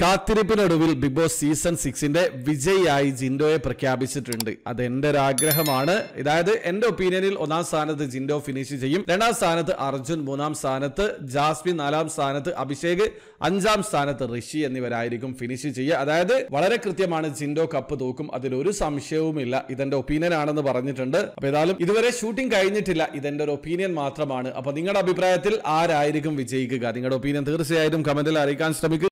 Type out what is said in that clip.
കാത്തിരിപ്പിനൊടുവിൽ big boss season സിക്സിന്റെ വിജയിയായി ജിൻഡോയെ പ്രഖ്യാപിച്ചിട്ടുണ്ട് അത് എന്റെ ഒരു ആഗ്രഹമാണ് അതായത് എൻ്റെ ഒപ്പീനിയനിൽ ഒന്നാം സ്ഥാനത്ത് ജിൻഡോ ഫിനിഷ് ചെയ്യും രണ്ടാം സ്ഥാനത്ത് അർജുൻ മൂന്നാം സ്ഥാനത്ത് ജാസ്മിൻ നാലാം സ്ഥാനത്ത് അഭിഷേക് അഞ്ചാം സ്ഥാനത്ത് ഋഷി എന്നിവരായിരിക്കും ഫിനിഷ് ചെയ്യുക അതായത് വളരെ കൃത്യമാണ് ജിൻഡോ കപ്പ് തൂക്കും അതിലൊരു സംശയവുമില്ല ഇതെന്റെ ഒപ്പീനിയൻ ആണെന്ന് പറഞ്ഞിട്ടുണ്ട് അപ്പൊ ഏതായാലും ഇതുവരെ ഷൂട്ടിംഗ് കഴിഞ്ഞിട്ടില്ല ഇതെന്റെ ഒരു ഒപ്പീനിയൻ മാത്രമാണ് അപ്പൊ നിങ്ങളുടെ അഭിപ്രായത്തിൽ ആരായിരിക്കും വിജയിക്കുക നിങ്ങളുടെ ഒപ്പീനിയൻ തീർച്ചയായിട്ടും കമന്റിൽ അറിയിക്കാൻ ശ്രമിക്കുക